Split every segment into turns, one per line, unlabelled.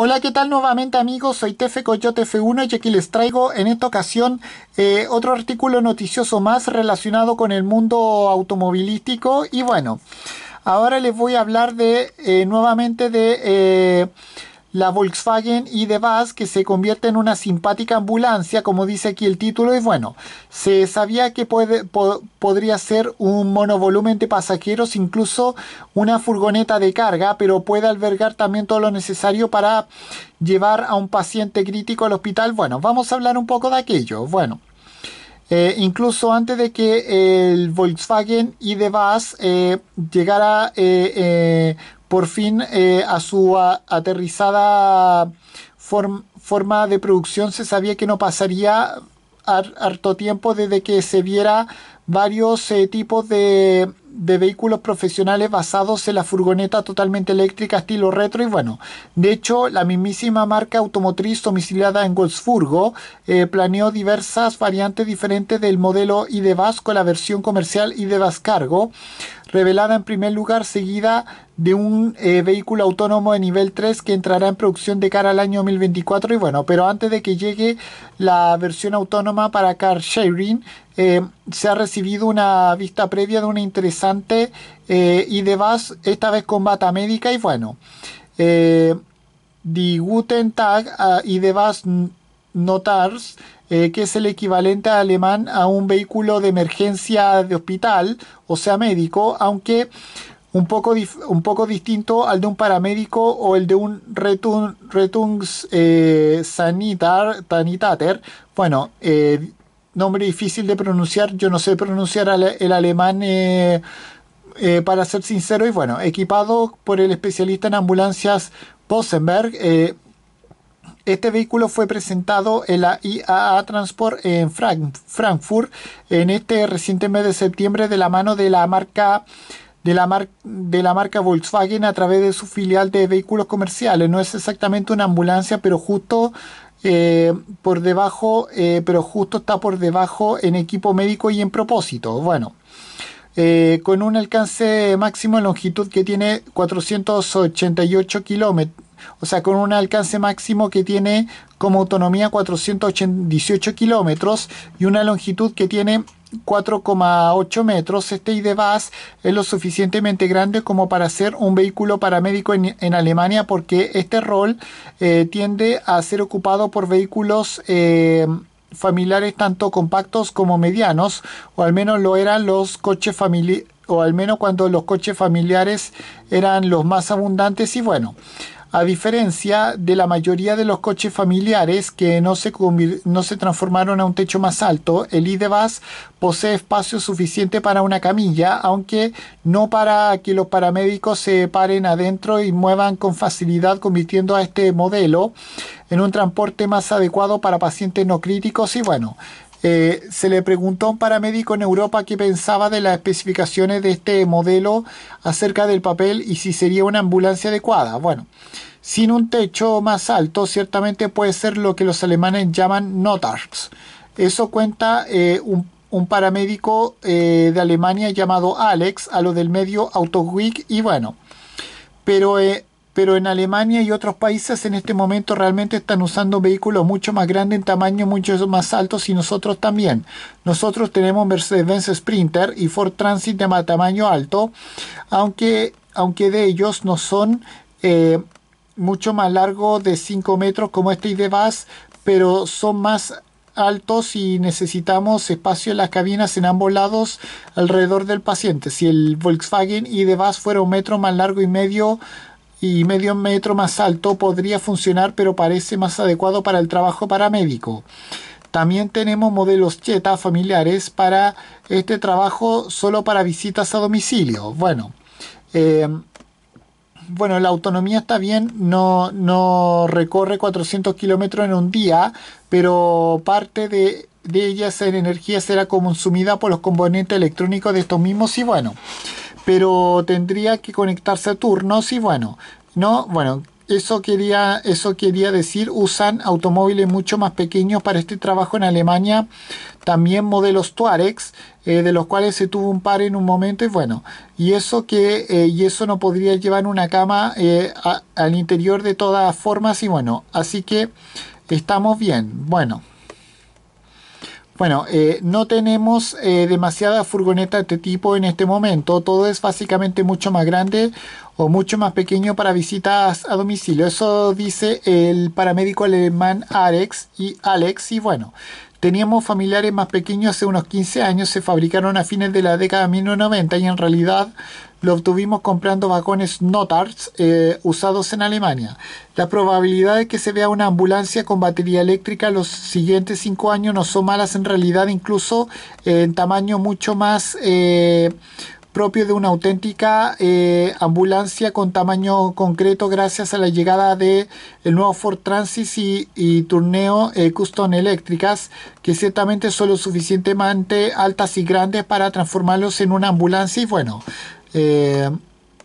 Hola, ¿qué tal nuevamente amigos? Soy Tefe Coyote F1 y aquí les traigo en esta ocasión eh, otro artículo noticioso más relacionado con el mundo automovilístico. Y bueno, ahora les voy a hablar de eh, nuevamente de eh, la Volkswagen y de Buzz que se convierte en una simpática ambulancia, como dice aquí el título, y bueno, se sabía que puede, podría ser un monovolumen de pasajeros, incluso una furgoneta de carga, pero puede albergar también todo lo necesario para llevar a un paciente crítico al hospital. Bueno, vamos a hablar un poco de aquello. Bueno. Eh, incluso antes de que el Volkswagen y Buzz eh, llegara eh, eh, por fin eh, a su aterrizada forma de producción se sabía que no pasaría harto tiempo desde que se viera varios eh, tipos de, vehículos profesionales basados en la furgoneta totalmente eléctrica estilo retro y bueno, de hecho la mismísima marca automotriz domiciliada en Wolfsburgo eh, planeó diversas variantes diferentes del modelo de Vasco, la versión comercial de Vascargo Cargo revelada en primer lugar, seguida de un eh, vehículo autónomo de nivel 3 que entrará en producción de cara al año 2024. Y bueno, pero antes de que llegue la versión autónoma para car sharing, eh, se ha recibido una vista previa de una interesante eh, y de esta vez con bata médica. Y bueno, The Guten Tag ah, y de Notars eh, que es el equivalente alemán a un vehículo de emergencia de hospital, o sea, médico, aunque un poco, un poco distinto al de un paramédico o el de un retun retungs eh, sanitar, Bueno, eh, nombre difícil de pronunciar, yo no sé pronunciar el alemán. para ser sincero, y bueno, equipado por el especialista en ambulancias Bosenberg, este vehículo fue presentado en la IAA Transport en Frankfurt en este reciente mes de septiembre de la mano de la marca de la, marca Volkswagen a través de su filial de vehículos comerciales. No es exactamente una ambulancia, pero justo eh, por debajo, eh, pero justo está por debajo en equipo médico y en propósito. Bueno, eh, con un alcance máximo en longitud que tiene 488 kilómetros o sea, con un alcance máximo que tiene como autonomía 418 kilómetros y una longitud que tiene 4,8 metros. Este IDVAS es lo suficientemente grande como para ser un vehículo paramédico en, Alemania porque este rol eh, tiende a ser ocupado por vehículos eh, familiares tanto compactos como medianos, o al menos lo eran los coches familiares o al menos cuando los coches familiares eran los más abundantes y bueno, a diferencia de la mayoría de los coches familiares que no se, no se transformaron a un techo más alto, el IDEVAS posee espacio suficiente para una camilla, aunque no para que los paramédicos se paren adentro y muevan con facilidad, convirtiendo a este modelo en un transporte más adecuado para pacientes no críticos y bueno, eh, se le preguntó a un paramédico en Europa qué pensaba de las especificaciones de este modelo acerca del papel y si sería una ambulancia adecuada. Bueno, sin un techo más alto, ciertamente puede ser lo que los alemanes llaman Notarx. Eso cuenta eh, un, paramédico eh, de Alemania llamado Alex, a lo del medio Autowick, y bueno. Pero pero en Alemania y otros países en este momento realmente están usando vehículos mucho más grandes en tamaño mucho más altos y nosotros también. Nosotros tenemos Mercedes-Benz Sprinter y Ford Transit de más tamaño alto, aunque, aunque de ellos no son eh, mucho más largos de 5 metros como este y de base pero son más altos y necesitamos espacio en las cabinas en ambos lados alrededor del paciente. Si el Volkswagen y de Bass fuera un metro más largo y medio y medio metro más alto podría funcionar, pero parece más adecuado para el trabajo paramédico. También tenemos modelos JETA familiares para este trabajo solo para visitas a domicilio. Bueno, eh, bueno, la autonomía está bien, no, recorre 400 kilómetros en un día, pero parte de, de ellas en energía será consumida por los componentes electrónicos de estos mismos y bueno pero tendría que conectarse a turnos y bueno, no, bueno, eso quería, eso quería decir, usan automóviles mucho más pequeños para este trabajo en Alemania, también modelos Tuaregs, eh, de los cuales se tuvo un par en un momento y bueno, y eso que eh, y eso no podría llevar una cama eh, al interior de todas formas y bueno, así que estamos bien, bueno. Bueno, eh, no tenemos eh, demasiada furgoneta de este tipo en este momento. Todo es básicamente mucho más grande o mucho más pequeño para visitas a domicilio. Eso dice el paramédico alemán Alex y Alex. Y bueno, Teníamos familiares más pequeños hace unos 15 años, se fabricaron a fines de la década de 1990 y en realidad lo obtuvimos comprando vagones NoTarts eh, usados en Alemania. La probabilidad de que se vea una ambulancia con batería eléctrica los siguientes 5 años no son malas en realidad, incluso en tamaño mucho más... Eh, propio de una auténtica eh, ambulancia con tamaño concreto gracias a la llegada de el nuevo Ford Transit y, y eh, Custom eléctricas que ciertamente son lo suficientemente altas y grandes para transformarlos en una ambulancia y bueno eh,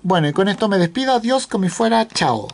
bueno y con esto me despido adiós como fuera chao